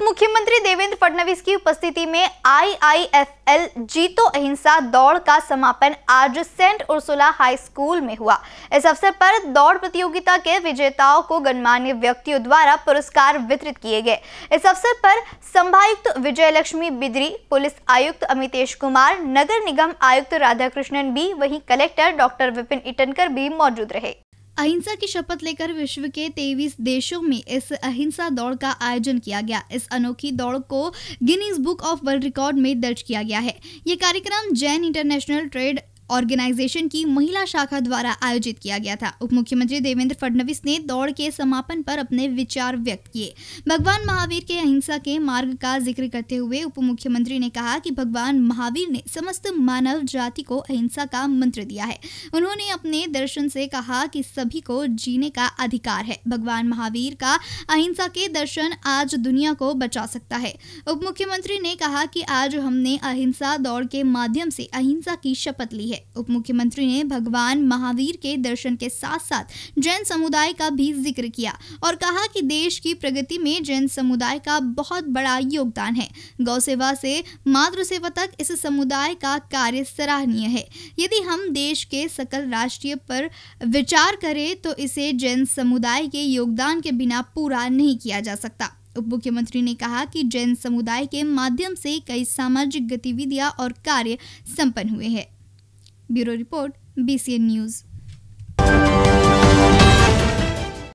उप मुख्यमंत्री देवेंद्र फडणवीस की उपस्थिति में आईआईएफएल जीतो अहिंसा दौड़ का समापन आज सेंट उर्सुला हाई स्कूल में हुआ इस अवसर पर दौड़ प्रतियोगिता के विजेताओं को गणमान्य व्यक्तियों द्वारा पुरस्कार वितरित किए गए इस अवसर पर संभायुक्त विजय लक्ष्मी बिद्री पुलिस आयुक्त अमितेश कुमार नगर निगम आयुक्त राधाकृष्णन बी वही कलेक्टर डॉक्टर विपिन इटनकर भी मौजूद रहे अहिंसा की शपथ लेकर विश्व के तेईस देशों में इस अहिंसा दौड़ का आयोजन किया गया इस अनोखी दौड़ को Guinness Book of World Record में दर्ज किया गया है ये कार्यक्रम जैन इंटरनेशनल ट्रेड ऑर्गेनाइजेशन की महिला शाखा द्वारा आयोजित किया गया था उप मुख्यमंत्री देवेंद्र फडणवीस ने दौड़ के समापन पर अपने विचार व्यक्त किए भगवान महावीर के अहिंसा के मार्ग का जिक्र करते हुए उप मुख्यमंत्री ने कहा कि भगवान महावीर ने समस्त मानव जाति को अहिंसा का मंत्र दिया है उन्होंने अपने दर्शन से कहा कि सभी को जीने का अधिकार है भगवान महावीर का अहिंसा के दर्शन आज दुनिया को बचा सकता है उप मुख्यमंत्री ने कहा कि आज हमने अहिंसा दौड़ के माध्यम से अहिंसा की शपथ ली है है उप मुख्यमंत्री ने भगवान महावीर के दर्शन के साथ साथ जैन समुदाय का भी जिक्र किया और कहा कि देश की प्रगति में जैन समुदाय का बहुत बड़ा योगदान है गौ सेवा से मातृ सेवा तक इस समुदाय का कार्य सराहनीय है यदि हम देश के सकल राष्ट्रीय पर विचार करें तो इसे जैन समुदाय के योगदान के बिना पूरा नहीं किया जा सकता उप मुख्यमंत्री ने कहा कि जैन समुदाय के माध्यम से कई सामाजिक गतिविधियां और कार्य संपन्न हुए हैं ब्यूरो रिपोर्ट बी न्यूज़